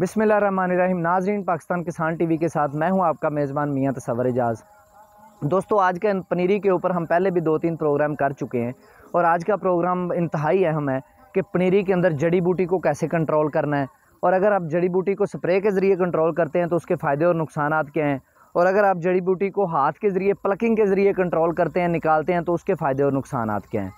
बिसमीम नाजरीन पाकिस्तान किसान टीवी के साथ मैं हूं आपका मेज़बान मियां तसवर एजाज दोस्तों आज के पनीरी के ऊपर हम पहले भी दो तीन प्रोग्राम कर चुके हैं और आज का प्रोग्राम इंतहाई अहम है कि पनीरी के अंदर जड़ी बूटी को कैसे कंट्रोल करना है और अगर आप जड़ी बूटी को स्प्रे के ज़रिए कंट्रोल करते हैं तो उसके फ़ायदे और नुकसान क्या हैं और अगर आप जड़ी बूटी को हाथ के ज़रिए प्लकिंग के ज़रिए कंट्रोल करते हैं निकालते हैं तो उसके फ़ायदे और नुकसान क्या हैं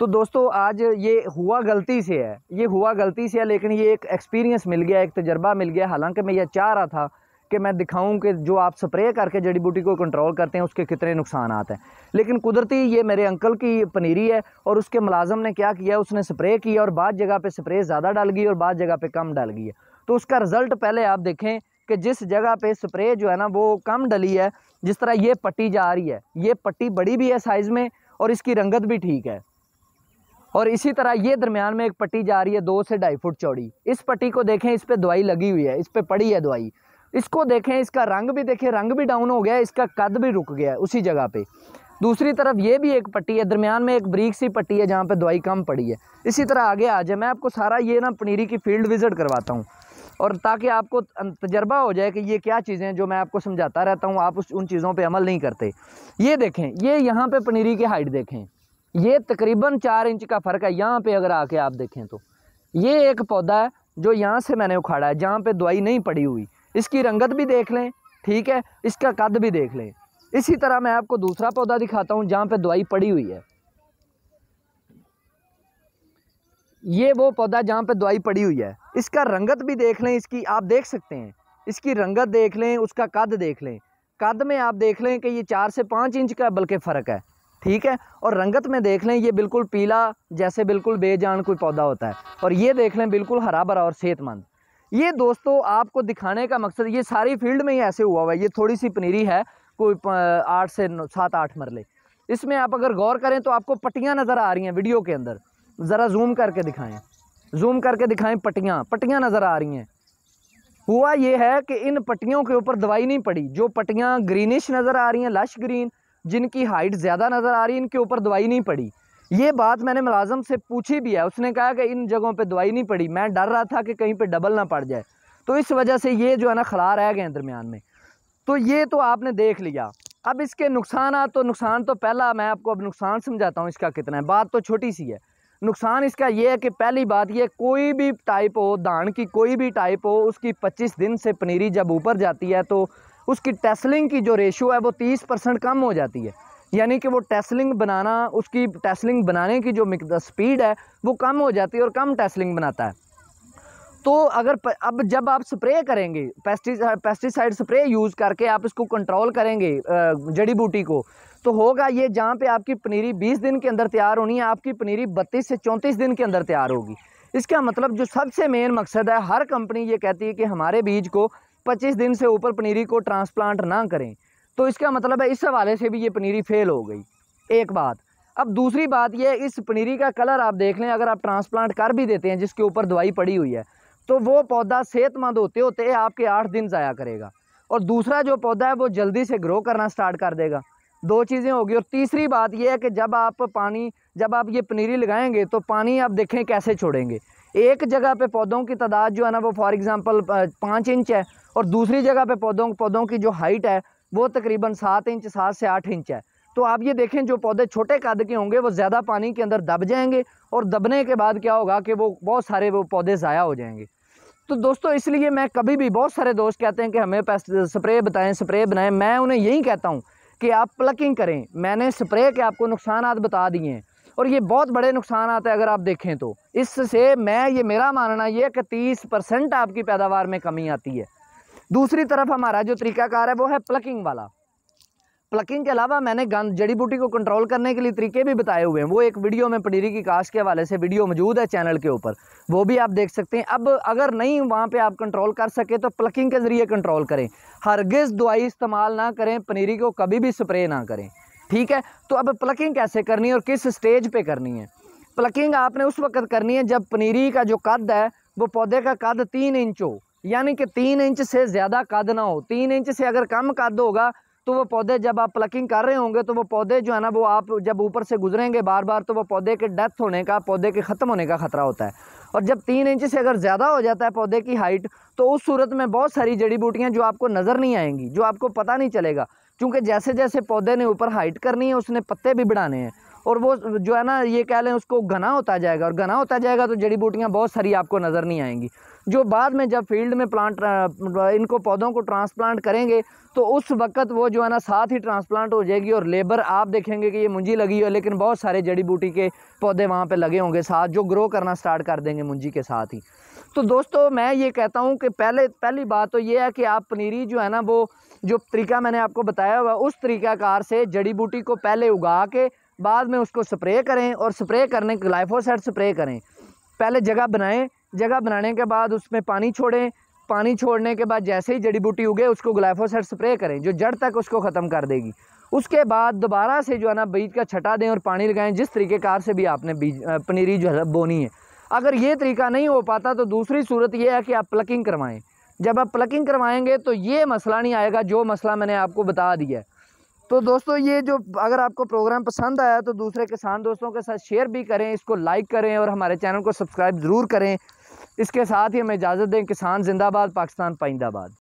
तो दोस्तों आज ये हुआ गलती से है ये हुआ गलती से है लेकिन ये एक एक्सपीरियंस मिल गया एक तजर्बा मिल गया हालांकि मैं ये चाह रहा था कि मैं दिखाऊं कि जो आप स्प्रे करके जड़ी बूटी को कंट्रोल करते हैं उसके कितने नुकसान आते हैं लेकिन कुदरती ये मेरे अंकल की पनीरी है और उसके मुलाजम ने क्या किया उसने स्प्रे किया और बाद जगह पर स्प्रे ज़्यादा डाल गई और बाद जगह पर कम डाल गई है तो उसका रिज़ल्ट पहले आप देखें कि जिस जगह पे स्प्रे जो है ना वो कम डली है जिस तरह ये पट्टी जा रही है ये पट्टी बड़ी भी है साइज़ में और इसकी रंगत भी ठीक है और इसी तरह ये दरमियान में एक पट्टी जा रही है दो से ढाई फुट चौड़ी इस पट्टी को देखें इस पर दवाई लगी हुई है इस पर पड़ी है दवाई इसको देखें इसका रंग भी देखें रंग भी डाउन हो गया इसका कद भी रुक गया है उसी जगह पे दूसरी तरफ ये भी एक पट्टी है दरमियान में एक ब्रीक सी पट्टी है जहाँ पे दवाई कम पड़ी है इसी तरह आगे आ जाए मैं आपको सारा ये ना पनीरी की फील्ड विज़िट करवाता हूँ और ताकि आपको अं- तजर्बा हो जाए कि ये क्या चीज़ें जो मैं आपको समझाता रहता हूँ आप उस उन चीज़ों पर अमल नहीं करते ये देखें ये यहाँ पर पनीरी की हाइट देखें ये तकरीबन चार इंच का फ़र्क है यहाँ पे अगर आके आप देखें तो ये एक पौधा है जो यहाँ से मैंने उखाड़ा है जहाँ पे दवाई नहीं पड़ी हुई इसकी रंगत भी देख लें ठीक है इसका कद भी देख लें इसी तरह मैं आपको दूसरा पौधा दिखाता हूँ जहाँ पे दवाई पड़ी हुई है ये वो पौधा जहाँ पे दवाई पड़ी हुई है इसका रंगत भी देख लें इसकी आप देख सकते हैं इसकी रंगत देख लें उसका कद देख लें कद में आप देख लें कि ये चार से पाँच इंच का बल्कि फ़र्क है ठीक है और रंगत में देख लें ये बिल्कुल पीला जैसे बिल्कुल बेजान कोई पौधा होता है और ये देख लें बिल्कुल हरा भरा और सेहतमंद ये दोस्तों आपको दिखाने का मकसद ये सारी फील्ड में ही ऐसे हुआ हुआ है ये थोड़ी सी पनीरी है कोई आठ से सात आठ मरले इसमें आप अगर गौर करें तो आपको पट्टियाँ नज़र आ रही हैं वीडियो के अंदर ज़रा जूम करके दिखाएँ जूम करके दिखाएँ पट्टियाँ पट्टियाँ नज़र आ रही हैं हुआ ये है कि इन पट्टियों के ऊपर दवाई नहीं पड़ी जो पट्टियाँ ग्रीनिश नज़र आ रही हैं लश ग्रीन जिनकी हाइट ज़्यादा नज़र आ रही इनके ऊपर दवाई नहीं पड़ी ये बात मैंने मुलाजम से पूछी भी है उसने कहा कि इन जगहों पर दवाई नहीं पड़ी मैं डर रहा था कि कहीं पर डबल ना पड़ जाए तो इस वजह से ये जो है ना खला रह गए दरमियान में तो ये तो आपने देख लिया अब इसके नुकसान तो नुकसान तो पहला मैं आपको अब नुकसान समझाता हूँ इसका कितना है बात तो छोटी सी है नुकसान इसका ये है कि पहली बात ये कोई भी टाइप हो धान की कोई भी टाइप हो उसकी 25 दिन से पनीरी जब ऊपर जाती है तो उसकी टेस्लिंग की जो रेशो है वो तीस परसेंट कम हो जाती है यानी कि वो टेस्लिंग बनाना उसकी टेस्लिंग बनाने की जो स्पीड है वो कम हो जाती है और कम टेस्लिंग बनाता है तो अगर प, अब जब आप स्प्रे करेंगे पेस्टिसाइड पेस्टिसाइड स्प्रे यूज़ करके आप इसको कंट्रोल करेंगे जड़ी बूटी को तो होगा ये जहाँ पे आपकी पनीरी 20 दिन के अंदर तैयार होनी है आपकी पनीरी 32 से 34 दिन के अंदर तैयार होगी इसका मतलब जो सबसे मेन मकसद है हर कंपनी ये कहती है कि हमारे बीज को 25 दिन से ऊपर पनीरी को ट्रांसप्लांट ना करें तो इसका मतलब है इस हवाले से भी ये पनीरी फेल हो गई एक बात अब दूसरी बात यह इस पनीरी का कलर आप देख लें अगर आप ट्रांसप्लांट कर भी देते हैं जिसके ऊपर दवाई पड़ी हुई है तो वो पौधा सेहतमंद होते होते आपके आठ दिन ज़ाया करेगा और दूसरा जो पौधा है वो जल्दी से ग्रो करना स्टार्ट कर देगा दो चीज़ें होगी और तीसरी बात यह है कि जब आप पानी जब आप ये पनीरी लगाएंगे तो पानी आप देखें कैसे छोड़ेंगे एक जगह पे पौधों की तादाद जो है ना वो फॉर एग्ज़ाम्पल पाँच इंच है और दूसरी जगह पे पौधों पौधों की जो हाइट है वो तकरीबन सात इंच सात से आठ इंच है तो आप ये देखें जो पौधे छोटे कद के होंगे वो ज़्यादा पानी के अंदर दब जाएंगे और दबने के बाद क्या होगा कि वो बहुत सारे वो पौधे ज़ाया हो जाएंगे तो दोस्तों इसलिए मैं कभी भी बहुत सारे दोस्त कहते हैं कि हमें स्प्रे बताएं स्प्रे बनाएं मैं उन्हें यही कहता हूँ कि आप प्लकिंग करें मैंने स्प्रे के आपको नुकसान बता दिए हैं और ये बहुत बड़े नुकसान आते हैं अगर आप देखें तो इससे मैं ये मेरा मानना ये कि तीस परसेंट आपकी पैदावार में कमी आती है दूसरी तरफ हमारा जो तरीकाकार है वो है प्लकिंग वाला प्लकिंग के अलावा मैंने गंद जड़ी बूटी को कंट्रोल करने के लिए तरीके भी बताए हुए हैं वो एक वीडियो में पनीरी की काश के हवाले से वीडियो मौजूद है चैनल के ऊपर वो भी आप देख सकते हैं अब अगर नहीं वहाँ पे आप कंट्रोल कर सके तो प्लकिंग के ज़रिए कंट्रोल करें हरगिज़ दवाई इस्तेमाल ना करें पनीरी को कभी भी स्प्रे ना करें ठीक है तो अब प्लकिंग कैसे करनी है और किस स्टेज पर करनी है प्लकिंग आपने उस वक्त करनी है जब पनीरी का जो कद है वो पौधे का कद तीन इंच हो यानी कि तीन इंच से ज़्यादा कद ना हो तीन इंच से अगर कम कद होगा तो वो पौधे जब आप प्लकिंग कर रहे होंगे तो वो पौधे जो है ना वो आप जब ऊपर से गुजरेंगे बार बार तो वो पौधे के डेथ होने का पौधे के ख़त्म होने का ख़तरा होता है और जब तीन इंच से अगर ज़्यादा हो जाता है पौधे की हाइट तो उस सूरत में बहुत सारी जड़ी बूटियाँ जो आपको नज़र नहीं आएंगी जो आपको पता नहीं चलेगा क्योंकि जैसे जैसे पौधे ने ऊपर हाइट करनी है उसने पत्ते भी बढ़ाने हैं और वो जो है ना ये कह लें उसको घना होता जाएगा और घना होता जाएगा तो जड़ी बूटियाँ बहुत सारी आपको नज़र नहीं आएंगी जो बाद में जब फील्ड में प्लांट इनको पौधों को ट्रांसप्लांट करेंगे तो उस वक्त वो जो है ना साथ ही ट्रांसप्लांट हो जाएगी और लेबर आप देखेंगे कि ये मुंजी लगी है लेकिन बहुत सारे जड़ी बूटी के पौधे वहाँ पे लगे होंगे साथ जो ग्रो करना स्टार्ट कर देंगे मुंजी के साथ ही तो दोस्तों मैं ये कहता हूँ कि पहले पहली बात तो ये है कि आप पनीरी जो है ना वो जो तरीका मैंने आपको बताया हुआ उस तरीकाकार से जड़ी बूटी को पहले उगा के बाद में उसको स्प्रे करें और स्प्रे करने ग्लाइफोसाइड स्प्रे करें पहले जगह बनाएं जगह बनाने के बाद उसमें पानी छोड़ें पानी छोड़ने के बाद जैसे ही जड़ी बूटी उगे उसको ग्लाइफोसाइड स्प्रे करें जो जड़ तक उसको ख़त्म कर देगी उसके बाद दोबारा से जो है ना बीज का छटा दें और पानी लगाएं जिस तरीके कार से भी आपने बीज पनीरी जो है बोनी है अगर ये तरीका नहीं हो पाता तो दूसरी सूरत यह है कि आप प्लकिंग करवाएं जब आप प्लकिंग करवाएंगे तो ये मसला नहीं आएगा जो मसला मैंने आपको बता दिया है तो दोस्तों ये जो अगर आपको प्रोग्राम पसंद आया तो दूसरे किसान दोस्तों के साथ शेयर भी करें इसको लाइक करें और हमारे चैनल को सब्सक्राइब ज़रूर करें इसके साथ ही हमें इजाज़त दें किसान जिंदाबाद पाकिस्तान पाइंदाबाद